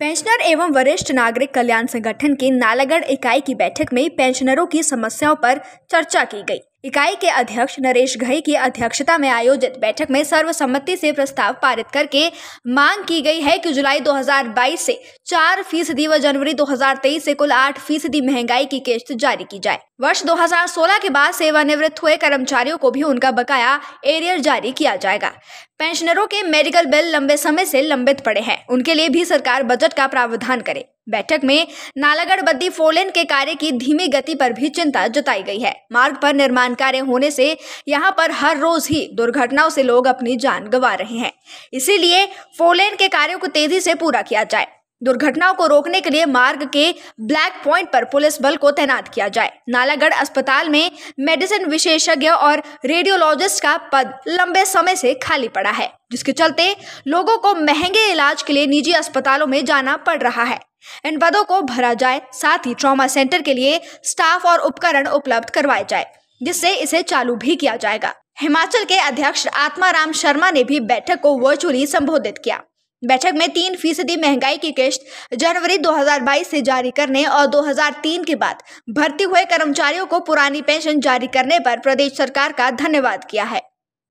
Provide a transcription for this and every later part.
pensioner एवं वरिष्ठ नागरिक कल्याण संगठन के नालागढ़ इकाई की बैठक में पेंशनरों की समस्याओं पर चर्चा की गई इकाई के अध्यक्ष नरेश घई की अध्यक्षता में आयोजित बैठक में सर्वसम्मति से प्रस्ताव पारित करके मांग की गई है कि जुलाई 2022 से चार फीसदी व जनवरी 2023 से कुल आठ फीसदी महंगाई की किस्त जारी की जाए वर्ष 2016 के बाद सेवानिवृत्त हुए कर्मचारियों को भी उनका बकाया एरियर जारी किया जाएगा पेंशनरों के मेडिकल बिल लंबे समय से लंबित पड़े हैं उनके लिए भी सरकार बजट का प्रावधान करे बैठक में नालागढ़ बद्दी फोरलेन के कार्य की धीमी गति पर भी चिंता जताई गई है मार्ग पर निर्माण कार्य होने से यहां पर हर रोज ही दुर्घटनाओं से लोग अपनी जान गंवा रहे हैं इसीलिए फोरलेन के कार्यों को तेजी से पूरा किया जाए दुर्घटनाओं को रोकने के लिए मार्ग के ब्लैक पॉइंट पर पुलिस बल को तैनात किया जाए नालागढ़ अस्पताल में मेडिसिन विशेषज्ञ और रेडियोलॉजिस्ट का पद लंबे समय से खाली पड़ा है जिसके चलते लोगों को महंगे इलाज के लिए निजी अस्पतालों में जाना पड़ रहा है इन पदों को भरा जाए साथ ही ट्रॉमा सेंटर के लिए स्टाफ और उपकरण उपलब्ध करवाए जाए जिससे इसे चालू भी किया जाएगा हिमाचल के अध्यक्ष आत्माराम शर्मा ने भी बैठक को वर्चुअली संबोधित किया बैठक में तीन फीसदी महंगाई की किश्त जनवरी 2022 से जारी करने और 2003 के बाद भर्ती हुए कर्मचारियों को पुरानी पेंशन जारी करने पर प्रदेश सरकार का धन्यवाद किया है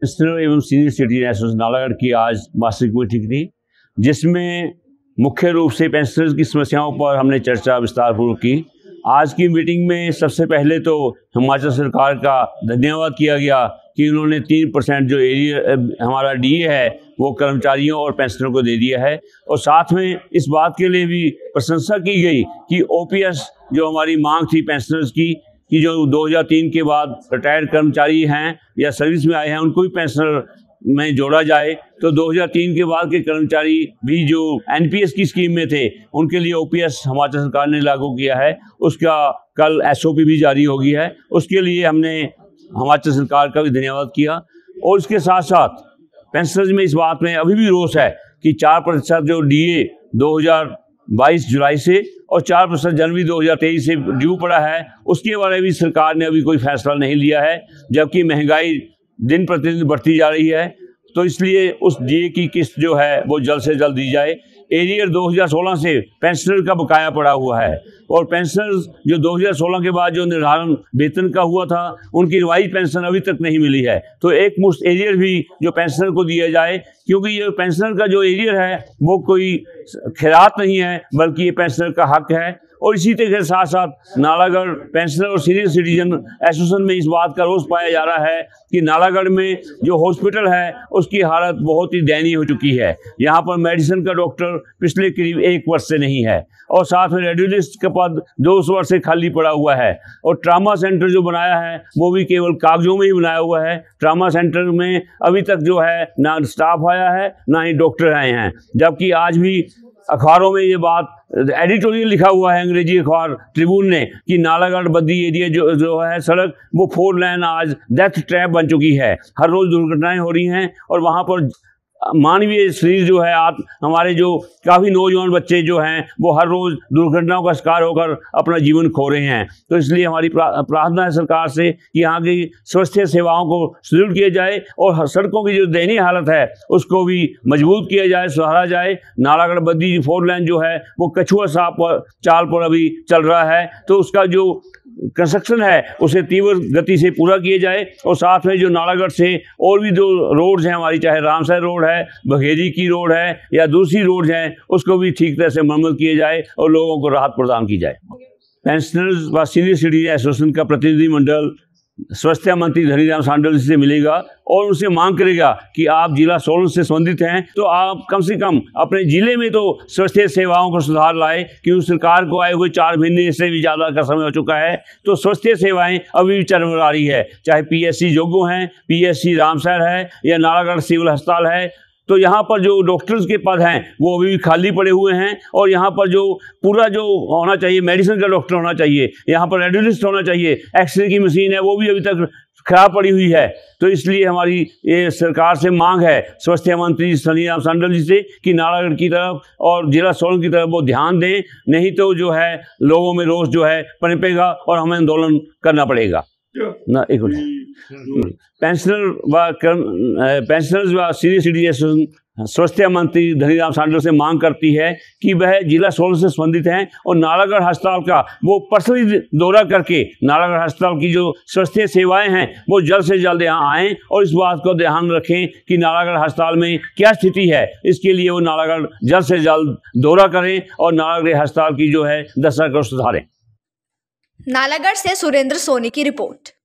एवं सीनियर सिटीजन नालागढ़ की आज मासिक बैठक थी जिसमें मुख्य रूप से पेंशनर्स की समस्याओं पर हमने चर्चा विस्तारपूर्वक की आज की मीटिंग में सबसे पहले तो हिमाचल सरकार का धन्यवाद किया गया कि उन्होंने तीन परसेंट जो एरिया हमारा डी है वो कर्मचारियों और पेंशनरों को दे दिया है और साथ में इस बात के लिए भी प्रशंसा की गई कि ओपीएस जो हमारी मांग थी पेंशनर्स की कि जो 2003 के बाद रिटायर्ड कर्मचारी हैं या सर्विस में आए हैं उनको भी पेंशनर में जोड़ा जाए तो 2003 के बाद के कर्मचारी भी जो एनपीएस की स्कीम में थे उनके लिए ओपीएस हिमाचल सरकार ने लागू किया है उसका कल एसओपी भी जारी होगी है उसके लिए हमने हिमाचल सरकार का भी धन्यवाद किया और इसके साथ साथ पेंशनर्स में इस बात में अभी भी रोष है कि चार प्रतिशत जो डी ए दो हजार बाईस जुलाई से और चार प्रतिशत जनवरी 2023 से ड्यू पड़ा है उसके बारे में भी सरकार ने अभी कोई फैसला नहीं लिया है जबकि महंगाई दिन प्रतिदिन बढ़ती जा रही है तो इसलिए उस डीए की किस्त जो है वो जल्द से जल्द दी जाए एरियर 2016 से पेंशनर का बकाया पड़ा हुआ है और पेंशनर जो 2016 के बाद जो निर्धारण वेतन का हुआ था उनकी रिवाइज पेंशन अभी तक नहीं मिली है तो एक मुफ्त एरियर भी जो पेंशनर को दिया जाए क्योंकि ये पेंशनर का जो एरियर है वो कोई खैरात नहीं है बल्कि ये पेंशनर का हक है और इसी तरह के साथ साथ नालागढ़ पेंशनर और सीनियर सिटीजन एसोसिएशन में इस बात का रोष पाया जा रहा है कि नालागढ़ में जो हॉस्पिटल है उसकी हालत बहुत ही दयनीय हो चुकी है यहाँ पर मेडिसिन का डॉक्टर पिछले करीब एक वर्ष से नहीं है और साथ में रेडियोलिस्ट का पद दो सौ वर्ष से खाली पड़ा हुआ है और ट्रामा सेंटर जो बनाया है वो भी केवल कागजों में ही बनाया हुआ है ट्रामा सेंटर में अभी तक जो है ना स्टाफ आया है ना ही डॉक्टर आए हैं जबकि आज भी अखबारों में ये बात एडिटोरियल लिखा हुआ है अंग्रेजी अखबार ट्रिब्यून ने कि नालागढ़ बद्दी एरिया जो जो है सड़क वो फोर लाइन आज डेथ ट्रैप बन चुकी है हर रोज़ दुर्घटनाएं हो रही हैं और वहाँ पर मानवीय शरीर जो है आप हमारे जो काफ़ी नौजवान बच्चे जो हैं वो हर रोज़ दुर्घटनाओं का शिकार होकर अपना जीवन खो रहे हैं तो इसलिए हमारी प्रार्थना है सरकार से कि यहाँ की स्वास्थ्य सेवाओं को सुदृढ़ किया जाए और सड़कों की जो दयनीय हालत है उसको भी मजबूत किया जाए सुधारा जाए नालागढ़ बद्दी फोर लाइन जो है वो कछुआ साहब पर चाल पर अभी चल रहा है तो उसका जो कंस्ट्रक्शन है उसे तीव्र गति से पूरा किया जाए और साथ में जो नालागढ़ से और भी जो रोड्स हैं हमारी चाहे रामसर रोड है बघेरी की रोड है या दूसरी रोड हैं उसको भी ठीक तरह से मरम्मत किए जाए और लोगों को राहत प्रदान की जाए पेंशनर्स व सीनियर सिटीजन एसोसिएशन का प्रतिनिधिमंडल स्वास्थ्य मंत्री धनीराम सांडल जी से मिलेगा और उनसे मांग करेगा कि आप जिला सोलन से संबंधित हैं तो आप कम से कम अपने जिले में तो स्वास्थ्य सेवाओं को सुधार लाए क्योंकि सरकार को आए हुए चार महीने से भी ज़्यादा का समय हो चुका है तो स्वास्थ्य सेवाएं अभी भी चरमरा रही है चाहे पीएससी जोगो हैं पीएससी रामसर है या नालागढ़ सिविल अस्पताल है तो यहाँ पर जो डॉक्टर्स के पद हैं वो अभी भी खाली पड़े हुए हैं और यहाँ पर जो पूरा जो होना चाहिए मेडिसिन का डॉक्टर होना चाहिए यहाँ पर रेडियोलिस्ट होना चाहिए एक्सरे की मशीन है वो भी अभी तक खराब पड़ी हुई है तो इसलिए हमारी ये सरकार से मांग है स्वास्थ्य मंत्री सनीराम सांडल जी से कि नालागढ़ की तरफ और जिला सोलन की तरफ वो ध्यान दें नहीं तो जो है लोगों में रोष जो है पनपेगा और हमें आंदोलन करना पड़ेगा ना एक मिनट पेंशनर व पेंशनर्स व सीनियर सिटीजन स्वास्थ्य मंत्री धनीराम सांडल से मांग करती है कि वह जिला सोलन से संबंधित हैं और नालागढ़ अस्पताल का वो पर्सनली दौरा करके नालागढ़ अस्पताल की जो स्वास्थ्य सेवाएं हैं वो जल्द से जल्द यहाँ आए और इस बात को ध्यान रखें कि नालागढ़ अस्पताल में क्या स्थिति है इसके लिए वो नालागढ़ जल्द से जल्द दौरा करें और नालागढ़ अस्पताल की जो है दशा को सुधारें नालागढ़ से सुरेंद्र सोनी की रिपोर्ट